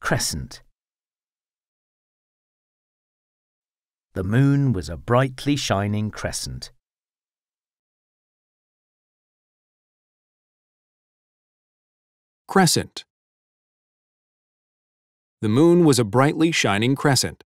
crescent. The moon was a brightly shining crescent. Crescent. The moon was a brightly shining crescent.